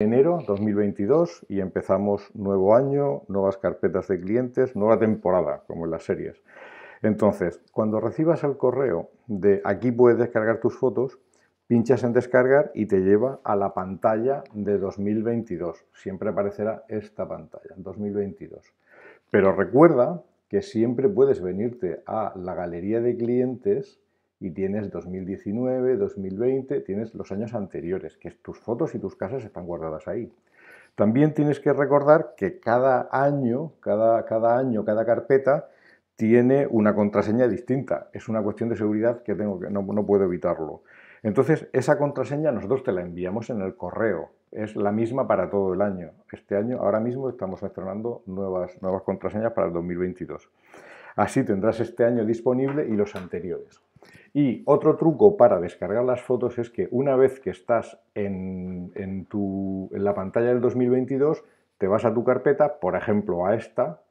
enero 2022 y empezamos nuevo año, nuevas carpetas de clientes, nueva temporada, como en las series. Entonces, cuando recibas el correo de aquí puedes descargar tus fotos, pinchas en descargar y te lleva a la pantalla de 2022. Siempre aparecerá esta pantalla, 2022. Pero recuerda que siempre puedes venirte a la galería de clientes y tienes 2019, 2020, tienes los años anteriores, que tus fotos y tus casas están guardadas ahí. También tienes que recordar que cada año, cada, cada año, cada carpeta tiene una contraseña distinta. Es una cuestión de seguridad que, tengo que no, puedo evitarlo. Entonces, esa contraseña nosotros te la enviamos en el correo. Es la misma para todo el año. Este año, ahora mismo, estamos estrenando nuevas, nuevas contraseñas para el 2022. Así tendrás este año disponible y los anteriores. Y otro truco para descargar las fotos es que una vez que estás en, en, la pantalla del 2022, te vas a tu carpeta, por ejemplo a esta,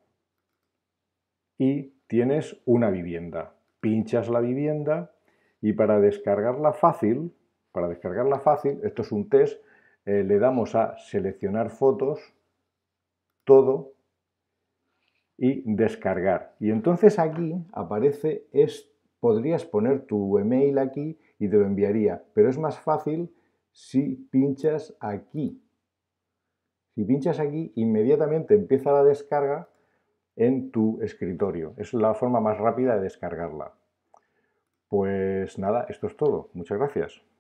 y tienes una vivienda. Pinchas la vivienda y para descargarla fácil, para descargarla fácil, esto es un test, eh, le damos a seleccionar fotos, todo y descargar. Y entonces aquí aparece esto podrías poner tu email aquí y te lo enviaría, pero es más fácil si pinchas aquí. Si pinchas aquí, inmediatamente empieza la descarga en tu escritorio. Es la forma más rápida de descargarla. Pues nada, esto es todo. Muchas gracias.